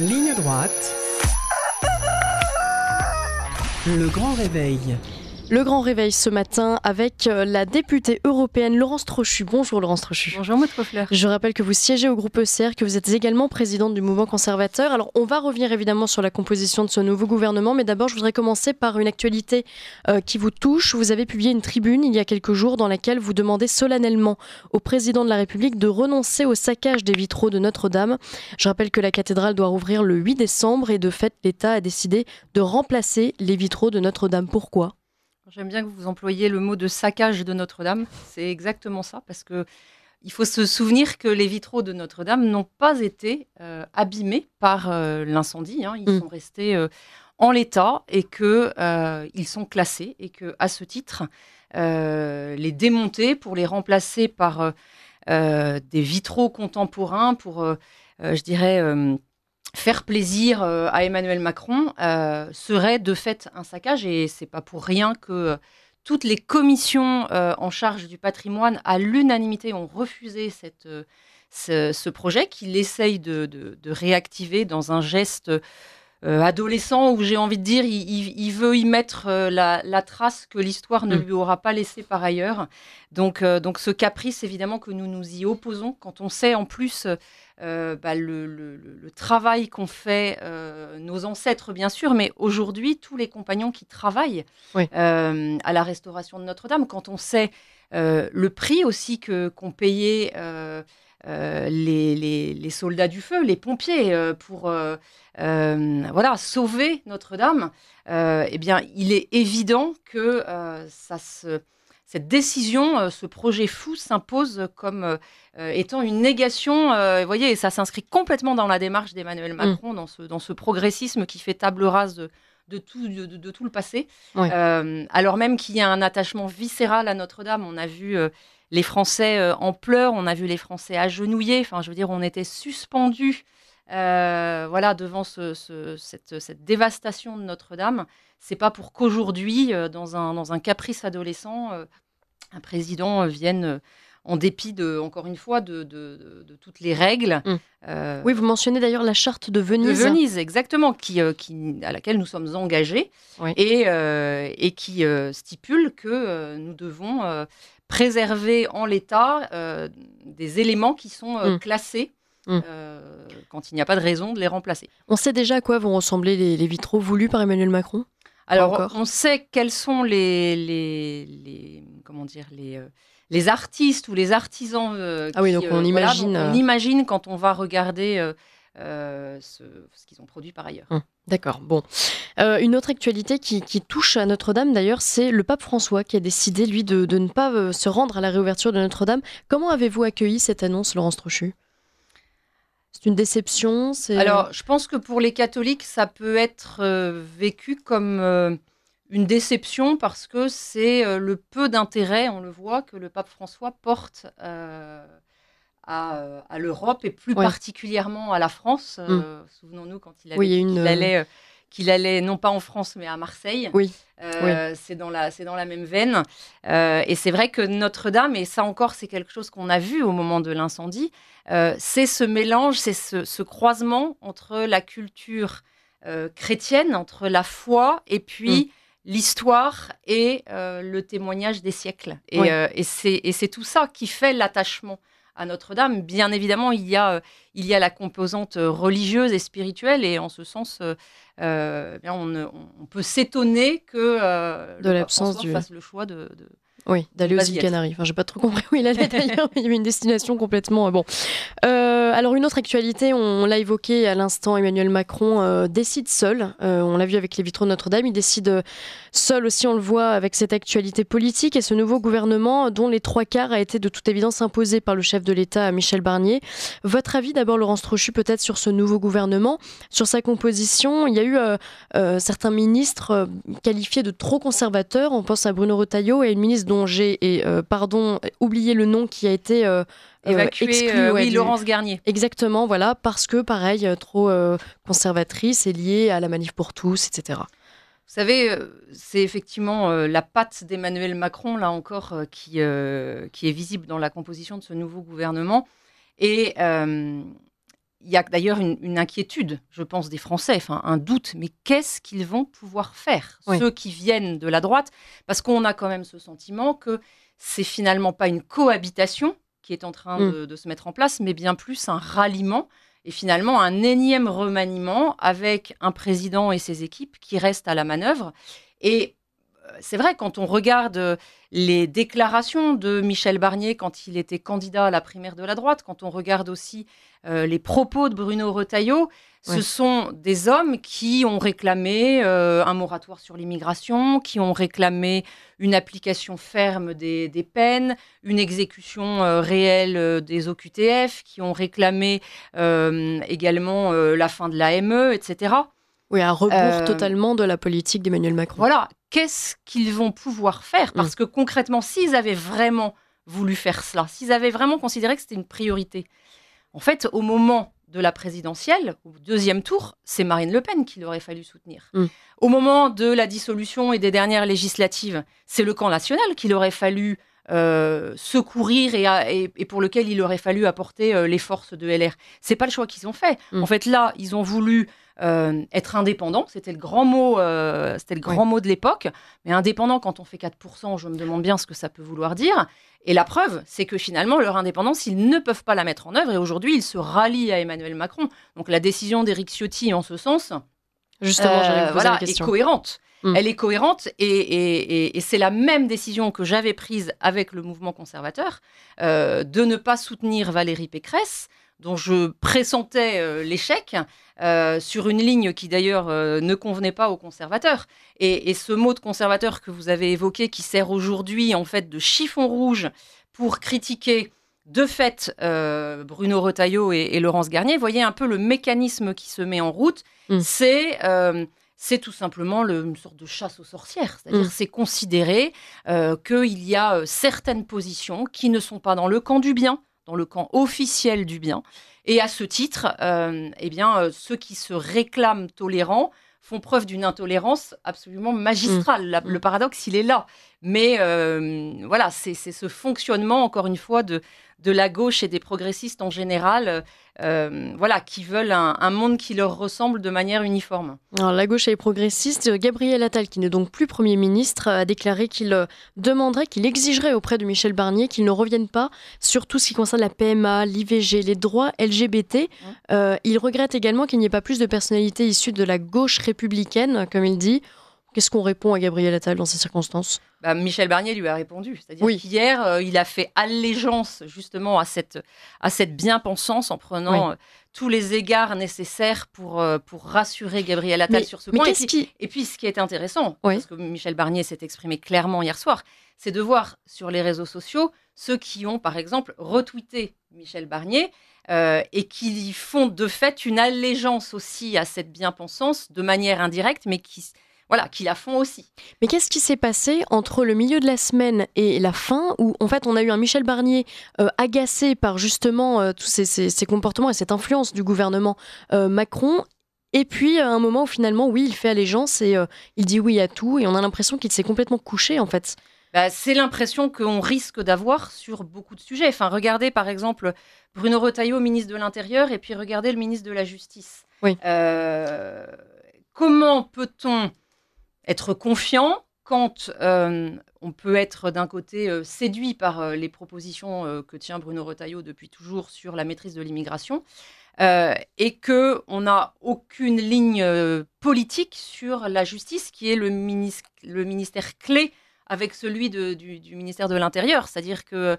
Ligne droite. Le grand réveil. Le grand réveil ce matin avec euh, la députée européenne Laurence Trochu. Bonjour Laurence Trochu. Bonjour Maître Je rappelle que vous siégez au groupe ECR, que vous êtes également présidente du mouvement conservateur. Alors on va revenir évidemment sur la composition de ce nouveau gouvernement, mais d'abord je voudrais commencer par une actualité euh, qui vous touche. Vous avez publié une tribune il y a quelques jours dans laquelle vous demandez solennellement au président de la République de renoncer au saccage des vitraux de Notre-Dame. Je rappelle que la cathédrale doit rouvrir le 8 décembre et de fait l'État a décidé de remplacer les vitraux de Notre-Dame. Pourquoi J'aime bien que vous employiez le mot de saccage de Notre-Dame. C'est exactement ça, parce que il faut se souvenir que les vitraux de Notre-Dame n'ont pas été euh, abîmés par euh, l'incendie. Hein. Ils mm. sont restés euh, en l'état et qu'ils sont classés et que, à ce titre, les démonter pour les remplacer par des vitraux contemporains, pour, je dirais faire plaisir euh, à Emmanuel Macron euh, serait de fait un saccage et c'est pas pour rien que toutes les commissions euh, en charge du patrimoine à l'unanimité ont refusé cette ce, projet qu'il essaye de, réactiver dans un geste euh, adolescent où j'ai envie de dire, il, veut y mettre euh, la, trace que l'histoire ne mm. lui aura pas laissée par ailleurs. Donc, euh, donc ce caprice, évidemment, que nous nous y opposons quand on sait en plus bah, le, travail qu'ont fait nos ancêtres, bien sûr, mais aujourd'hui, tous les compagnons qui travaillent à la restauration de Notre-Dame, quand on sait le prix aussi que qu'ont payé euh, les, soldats du feu, les pompiers, euh, pour euh, voilà sauver Notre-Dame, eh bien, il est évident que cette décision, ce projet fou s'impose comme étant une négation. vous voyez, et ça s'inscrit complètement dans la démarche d'Emmanuel mm. Macron, dans, ce, progressisme qui fait table rase de, tout, le passé. alors même qu'il y a un attachement viscéral à Notre-Dame, on a vu les Français euh, en pleurs, on a vu les Français agenouillés, enfin je veux dire, on était suspendus euh, voilà, devant ce, cette, dévastation de Notre-Dame. C'est pas pour qu'aujourd'hui, euh, dans un, dans un, caprice adolescent, un président vienne en dépit de, encore une fois, de, toutes les règles. Mm. oui, vous mentionnez d'ailleurs la charte de Venise. De Venise, exactement, qui, qui, à laquelle nous sommes engagés et, et qui stipule que nous devons préserver en l'état euh, des éléments qui sont euh, mm. classés. Mm. Euh, quand il n'y a pas de raison de les remplacer. On sait déjà à quoi vont ressembler les, vitraux voulus par Emmanuel Macron Alors, on sait quels sont les, les, comment dire, les, les artistes ou les artisans. ah oui, donc on, imagine... Donc on imagine quand on va regarder euh, ce, qu'ils ont produit par ailleurs. Hum, d'accord. Bon, euh, une autre actualité qui, touche à Notre-Dame d'ailleurs, c'est le pape François qui a décidé lui de, ne pas euh, se rendre à la réouverture de Notre-Dame. Comment avez-vous accueilli cette annonce, Laurence Trochu c'est une déception Alors, je pense que pour les catholiques, ça peut être vécu comme une déception parce que c'est le peu d'intérêt, on le voit, que le pape François porte euh, à, l'Europe et plus particulièrement à la France. Euh, hmm. Souvenons-nous quand il, allait, euh, qu'il allait non pas en France mais à Marseille. C'est dans la c'est dans la même veine. et c'est vrai que Notre-Dame et ça encore c'est quelque chose qu'on a vu au moment de l'incendie. c'est ce mélange, c'est ce, croisement entre la culture chrétienne, entre la foi et puis hmm. l'histoire et le témoignage des siècles. Et, et c'est tout ça qui fait l'attachement à Notre-Dame. Bien évidemment, il y, a, euh, il y a la composante euh, religieuse et spirituelle, et en ce sens, euh, eh on, peut s'étonner que de l'absence du... fasse le choix de, oui, d'aller aux îles Canaries. Enfin, j'ai pas trop compris où il allait d'ailleurs, il y avait une destination complètement. Euh, bon. Euh, alors, une autre actualité, on, l'a évoqué à l'instant, Emmanuel Macron euh, décide seul. on l'a vu avec les vitraux de Notre-Dame, il décide seul aussi, on le voit, avec cette actualité politique et ce nouveau gouvernement dont les trois quarts a été de toute évidence imposé par le chef de l'État, Michel Barnier. Votre avis d'abord, Laurence Trochu, peut-être sur ce nouveau gouvernement, sur sa composition Il y a eu certains ministres qualifiés de trop conservateurs. On pense à Bruno Retailleau et une ministre j'ai et euh, pardon, oubliez le nom qui a été euh, euh, Évacué, oui, Laurence Garnier. Exactement, voilà, parce que pareil, trop conservatrice et liée à la manif pour tous, etc. Vous savez, c'est effectivement la patte d'Emmanuel Macron, là encore, qui, qui est visible dans la composition de ce nouveau gouvernement. Et il y a d'ailleurs une, inquiétude, je pense, des Français, enfin un doute, mais qu'est-ce qu'ils vont pouvoir faire, ceux qui viennent de la droite Parce qu'on a quand même ce sentiment que c'est finalement pas une cohabitation qui est en train mm. de, de, se mettre en place, mais bien plus un ralliement et finalement un énième remaniement avec un président et ses équipes qui restent à la manœuvre. Et c'est vrai, quand on regarde euh, les déclarations de Michel Barnier quand il était candidat à la primaire de la droite, quand on regarde aussi euh, les propos de Bruno Retailleau, ce sont des hommes qui ont réclamé euh, un moratoire sur l'immigration, qui ont réclamé une application ferme des, peines, une exécution réelle des OQTF, qui ont réclamé également la fin de l'AME, etc. Oui, un rebours euh, totalement de la politique d'Emmanuel Macron. Voilà, qu'est-ce qu'ils vont pouvoir faire mm. Parce que concrètement, s'ils avaient vraiment voulu faire cela, s'ils avaient vraiment considéré que c'était une priorité, en fait, au moment de la présidentielle, au deuxième tour, c'est Marine Le Pen qu'il aurait fallu soutenir. Mm. Au moment de la dissolution et des dernières législatives, c'est le camp national qu'il aurait fallu euh, secourir et, et, pour lequel il aurait fallu apporter euh, les forces de LR. C'est pas le choix qu'ils ont fait. Mm. En fait, là, ils ont voulu euh, être indépendant. C'était le grand mot, euh, c'était le grand mot de l'époque. Mais indépendant, quand on fait 4%, je me demande bien ce que ça peut vouloir dire. Et la preuve, c'est que finalement, leur indépendance, ils ne peuvent pas la mettre en œuvre. Et aujourd'hui, ils se rallient à Emmanuel Macron. Donc la décision d'Éric Ciotti en ce sens, justement, euh, est cohérente. Hmm. Elle est cohérente et, et c'est la même décision que j'avais prise avec le mouvement conservateur de ne pas soutenir Valérie Pécresse dont je pressentais euh, l'échec, euh, sur une ligne qui d'ailleurs euh, ne convenait pas aux conservateurs. Et, ce mot de conservateur que vous avez évoqué, qui sert aujourd'hui en fait de chiffon rouge pour critiquer de fait Bruno Retailleau et, Laurence Garnier, voyez un peu le mécanisme qui se met en route, mm. c'est... tout simplement une sorte de chasse aux sorcières. C'est-à-dire, mm. c'est considérer qu'il y a certaines positions qui ne sont pas dans le camp du bien, dans le camp officiel du bien. Et à ce titre, euh, eh bien, euh, ceux qui se réclament tolérants font preuve d'une intolérance absolument magistrale. Mmh. le mmh. paradoxe, il est là. Mais euh, voilà, c'est ce fonctionnement, encore une fois, de, de la gauche et des progressistes en général, euh, euh, voilà, qui veulent un, monde qui leur ressemble de manière uniforme. la gauche et les progressistes, Gabriel Attal, qui n'est donc plus Premier ministre, a déclaré qu'il euh, demanderait, qu'il exigerait auprès de Michel Barnier qu'il ne revienne pas sur tout ce qui concerne la PMA, l'IVG, les droits LGBT. il regrette également qu'il n'y ait pas plus de personnalités issues de la gauche républicaine, comme il dit, Qu'est-ce qu'on répond à Gabriel Attal dans ces circonstances bah, Michel Barnier lui a répondu. C'est-à-dire qu'hier, euh, il a fait allégeance justement à cette, à cette bien-pensance en prenant euh, tous les égards nécessaires pour, euh, pour rassurer Gabriel Attal sur ce point. Et puis, ce qui est intéressant, parce que Michel Barnier s'est exprimé clairement hier soir, c'est de voir sur les réseaux sociaux ceux qui ont, par exemple, retweeté Michel Barnier. et qui font de fait une allégeance aussi à cette bien-pensance de manière indirecte, mais qui, voilà, qui la font aussi. Mais qu'est-ce qui s'est passé entre le milieu de la semaine et la fin, où en fait on a eu un Michel Barnier euh, agacé par justement euh, tous ces, comportements et cette influence du gouvernement euh, Macron, et puis un moment où finalement, oui, il fait allégeance et il dit oui à tout, et on a l'impression qu'il s'est complètement couché en fait. Bah, c'est l'impression qu'on risque d'avoir sur beaucoup de sujets. Enfin, regardez par exemple Bruno Retailleau, ministre de l'Intérieur, et puis regardez le ministre de la Justice. Oui. comment peut-on être confiant quand euh, on peut être d'un côté euh, séduit par euh, les propositions que tient Bruno Retailleau depuis toujours sur la maîtrise de l'immigration, et que on n'a aucune ligne politique sur la justice, qui est le, ministère clé avec celui du, du, ministère de l'Intérieur, c'est-à-dire que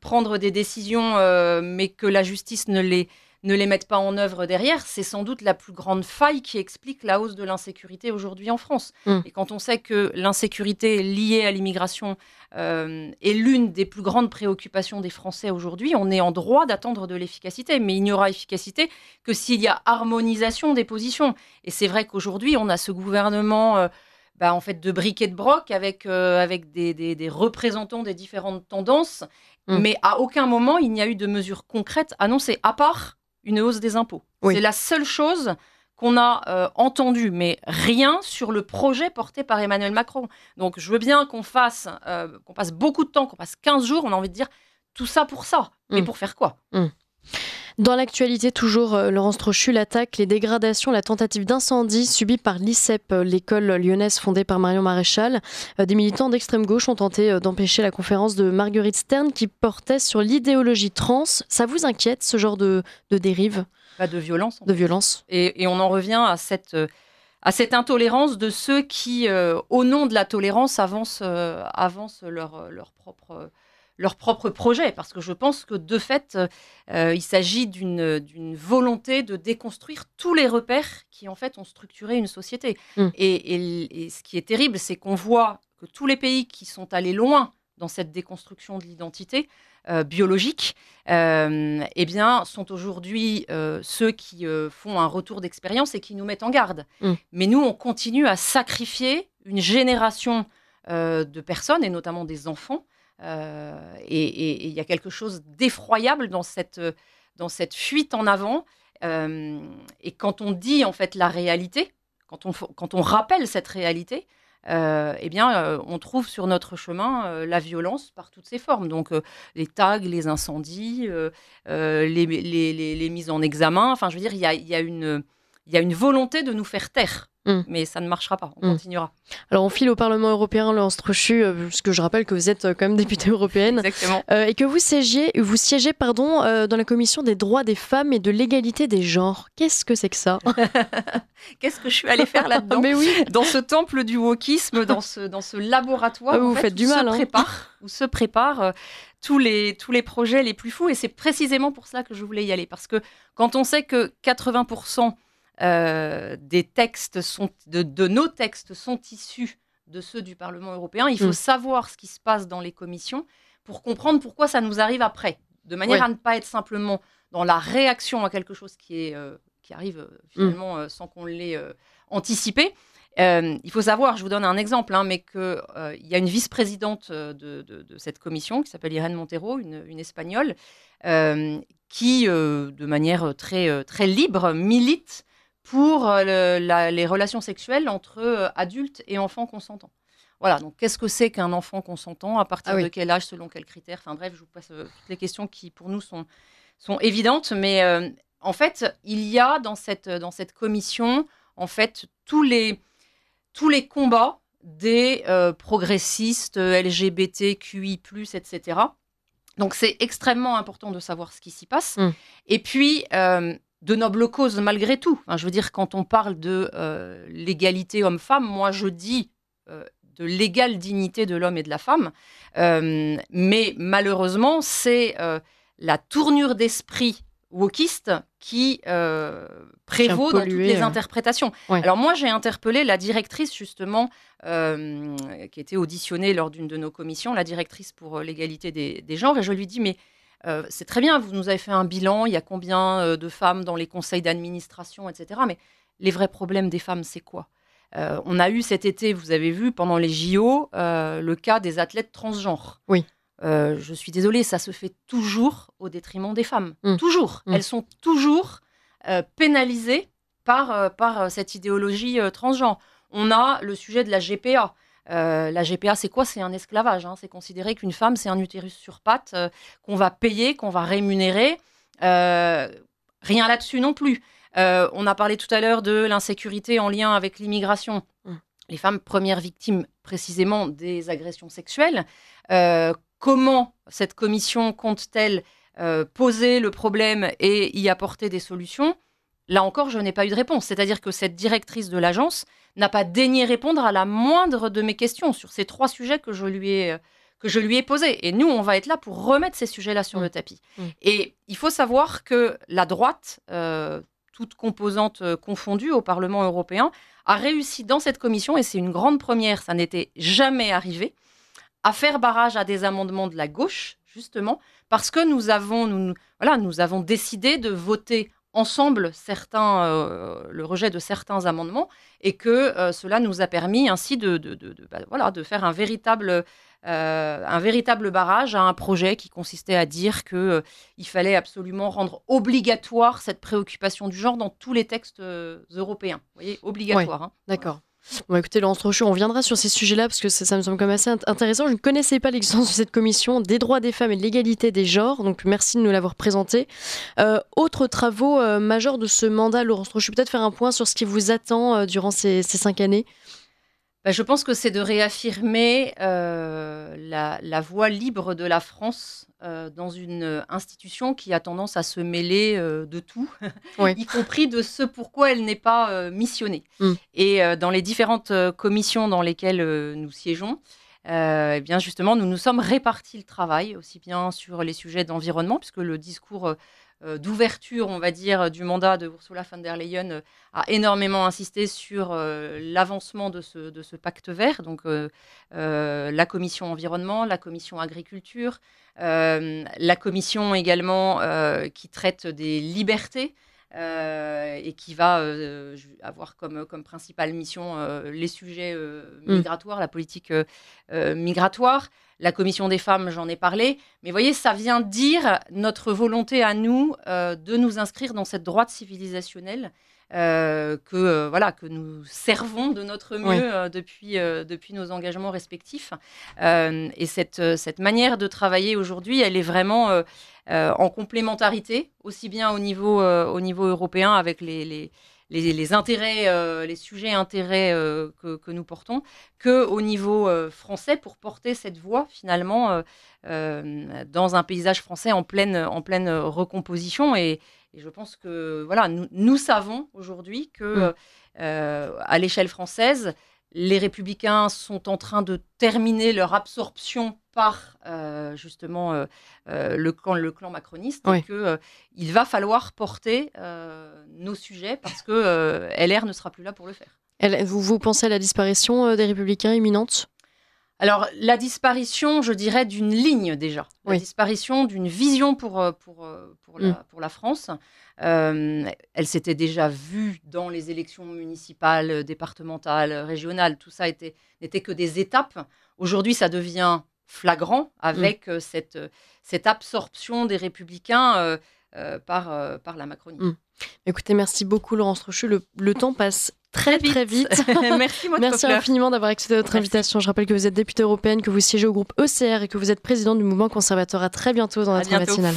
prendre des décisions, mais que la justice ne les ne les mettent pas en œuvre derrière, c'est sans doute la plus grande faille qui explique la hausse de l'insécurité aujourd'hui en France. Mm. Et quand on sait que l'insécurité liée à l'immigration euh, est l'une des plus grandes préoccupations des Français aujourd'hui, on est en droit d'attendre de l'efficacité. Mais il n'y aura efficacité que s'il y a harmonisation des positions. Et c'est vrai qu'aujourd'hui, on a ce gouvernement... Euh, bah, en fait de briquet de broc avec, euh, avec des, représentants des différentes tendances. Mm. Mais à aucun moment, il n'y a eu de mesures concrètes annoncées, à part une hausse des impôts. C'est la seule chose qu'on a euh, entendue, mais rien sur le projet porté par Emmanuel Macron. Donc je veux bien qu'on fasse, euh, qu'on passe beaucoup de temps, qu'on passe 15 jours, on a envie de dire tout ça pour ça. Mais mm. pour faire quoi mm. Dans l'actualité, toujours, euh, Laurence Trochu, l'attaque, les dégradations, la tentative d'incendie subie par l'ICEP, euh, l'école lyonnaise fondée par Marion Maréchal. Euh, des militants d'extrême gauche ont tenté d'empêcher la conférence de Marguerite Stern qui portait sur l'idéologie trans. Ça vous inquiète, ce genre de, dérive bah, De violence. De violence. Et, on en revient à cette, à cette intolérance de ceux qui, au nom de la tolérance, avancent, leur, leur propre leur propre projet, parce que je pense que de fait, euh, il s'agit d'une volonté de déconstruire tous les repères qui en fait ont structuré une société. Mm. Et, et, ce qui est terrible, c'est qu'on voit que tous les pays qui sont allés loin dans cette déconstruction de l'identité euh, biologique, et euh, eh bien, sont aujourd'hui ceux qui font un retour d'expérience et qui nous mettent en garde. Mm. Mais nous, on continue à sacrifier une génération de personnes, et notamment des enfants, euh, et il y a quelque chose d'effroyable dans cette, euh, dans cette fuite en avant. Euh, et quand on dit en fait la réalité, quand on, quand on rappelle cette réalité, eh bien, on trouve sur notre chemin la violence par toutes ses formes. Donc, les tags, les incendies, les, mises en examen. Enfin, je veux dire, il a, y, a y a, une volonté de nous faire taire. Mm. Mais ça ne marchera pas, on mm. continuera. Alors on file au Parlement européen, Laurence Trochu, euh, parce que je rappelle que vous êtes euh, quand même députée européenne. Euh, et que vous siégez, vous siégez pardon, dans la commission des droits des femmes et de l'égalité des genres. Qu'est-ce que c'est que ça Qu'est-ce que je suis allée faire là-dedans Mais oui. Dans ce temple du wokisme, dans ce, dans ce laboratoire ah, faites où du mal, se hein. où se prépare tous les, tous les projets les plus fous. Et c'est précisément pour ça que je voulais y aller. Parce que quand on sait que 80% euh, des textes sont, de, nos textes sont issus de ceux du Parlement européen. Il faut mm. savoir ce qui se passe dans les commissions pour comprendre pourquoi ça nous arrive après, de manière à ne pas être simplement dans la réaction à quelque chose qui, est, euh, qui arrive euh, mm. finalement sans qu'on l'ait anticipé. il faut savoir, je vous donne un exemple, hein, mais qu'il il y a une vice-présidente de, de, cette commission qui s'appelle Irène Montero, une, une espagnole, qui, de manière très, très libre, milite pour euh, les relations sexuelles entre euh, adultes et enfants consentants. Voilà, donc qu'est-ce que c'est qu'un enfant consentant, à partir ah de quel âge, selon quels critères Enfin bref, je vous passe euh, toutes les questions qui pour nous sont, sont évidentes, mais en fait, il y a dans cette, dans cette commission, en fait, tous les, tous les combats des progressistes, progressistes LGBTQI, etc. Donc c'est extrêmement important de savoir ce qui s'y passe. Mm. Et puis, de nobles causes malgré tout. Hein, je veux dire, quand on parle de euh, l'égalité homme-femme, moi je dis euh, de l'égale dignité de l'homme et de la femme, euh, mais malheureusement c'est la tournure d'esprit wokiste qui prévaut dans toutes les hein. interprétations. Alors moi j'ai interpellé la directrice justement qui était auditionnée lors d'une de nos commissions, la directrice pour l'égalité des, des genres, et je lui dis mais euh, c'est très bien, vous nous avez fait un bilan, il y a combien euh, de femmes dans les conseils d'administration, etc. Mais les vrais problèmes des femmes, c'est quoi euh, On a eu cet été, vous avez vu, pendant les JO, le cas des athlètes transgenres. Oui. je suis désolée, ça se fait toujours au détriment des femmes. Mmh. Toujours. Mmh. Elles sont toujours pénalisées par, par cette idéologie transgenre. On a le sujet de la GPA. Euh, la GPA, c'est quoi C'est un esclavage. Hein. C'est considérer qu'une femme, c'est un utérus sur pattes euh, qu'on va payer, qu'on va rémunérer. Euh, rien là-dessus non plus. on a parlé tout à l'heure de l'insécurité en lien avec l'immigration. Mm. Les femmes, premières victimes précisément des agressions sexuelles. comment cette commission compte-t-elle poser le problème et y apporter des solutions Là encore, je n'ai pas eu de réponse. C'est-à-dire que cette directrice de l'agence n'a pas daigné répondre à la moindre de mes questions sur ces trois sujets que je lui ai, euh, que je lui ai posés. Et nous, on va être là pour remettre ces sujets-là sur mm. le tapis. Mm. Et il faut savoir que la droite, euh, toute composante euh, confondue au Parlement européen, a réussi dans cette commission, et c'est une grande première, ça n'était jamais arrivé, à faire barrage à des amendements de la gauche, justement, parce que nous avons, nous, voilà, nous avons décidé de voter ensemble certains, euh, le rejet de certains amendements et que euh, cela nous a permis ainsi de, bah, voilà, de faire un véritable, euh, un véritable barrage à un projet qui consistait à dire qu'il il fallait absolument rendre obligatoire cette préoccupation du genre dans tous les textes européens. Vous voyez, obligatoire. Hein. D'accord. Bon, écoutez, Laurence Trochu, on viendra sur ces sujets-là parce que ça, me semble comme assez intéressant. Je ne connaissais pas l'existence de cette commission des droits des femmes et de l'égalité des genres, donc merci de nous l'avoir présentée. Euh, autres travaux euh, majeurs de ce mandat, Laurence Trochu, peut-être faire un point sur ce qui vous attend euh, durant ces cinq années bah, je pense que c'est de réaffirmer euh, la, voie libre de la France euh, dans une institution qui a tendance à se mêler euh, de tout, y compris de ce pourquoi elle n'est pas missionnée. Mm. Et dans les différentes commissions dans lesquelles nous siégeons, euh, eh bien justement, nous nous sommes répartis le travail, aussi bien sur les sujets d'environnement, puisque le discours euh, d'ouverture, on va dire, du mandat de Ursula von der Leyen euh, a énormément insisté sur euh, l'avancement de ce, pacte vert, donc la commission environnement, la commission agriculture, la commission également qui traite des libertés. et qui va avoir comme, principale mission les sujets mm. migratoires, la politique migratoire. La commission des femmes, j'en ai parlé. Mais voyez, ça vient dire notre volonté à nous euh, de nous inscrire dans cette droite civilisationnelle euh, que, euh, voilà, que nous servons de notre mieux depuis, depuis nos engagements respectifs. et cette, cette manière de travailler aujourd'hui, elle est vraiment en complémentarité, aussi bien au niveau, au niveau européen avec les les, intérêts, euh, les sujets intérêts euh, que, nous portons, qu'au niveau euh, français pour porter cette voix finalement dans un paysage français en pleine, en pleine recomposition. Et, je pense que voilà, nous savons aujourd'hui que mm. à l'échelle française, les républicains sont en train de terminer leur absorption par euh, justement euh, euh, le, clan, macroniste et que il va falloir porter nos sujets parce que LR ne sera plus là pour le faire. vous pensez à la disparition des républicains imminente alors, la disparition, je dirais, d'une ligne déjà, la disparition d'une vision pour, euh, pour, euh, mm. pour, la, France. Euh, elle s'était déjà vue dans les élections municipales, départementales, régionales. Tout ça n'était que des étapes. Aujourd'hui, ça devient flagrant mm. avec cette, cette absorption des républicains euh, par, euh, par la Macronie. Mm. Écoutez, merci beaucoup Laurence Rochu. Le, temps passe très très vite. merci infiniment d'avoir accepté notre invitation. Je rappelle que vous êtes députée européenne, que vous siégez au groupe ECR et que vous êtes présidente du mouvement conservateur. À très bientôt dans la notre matinale.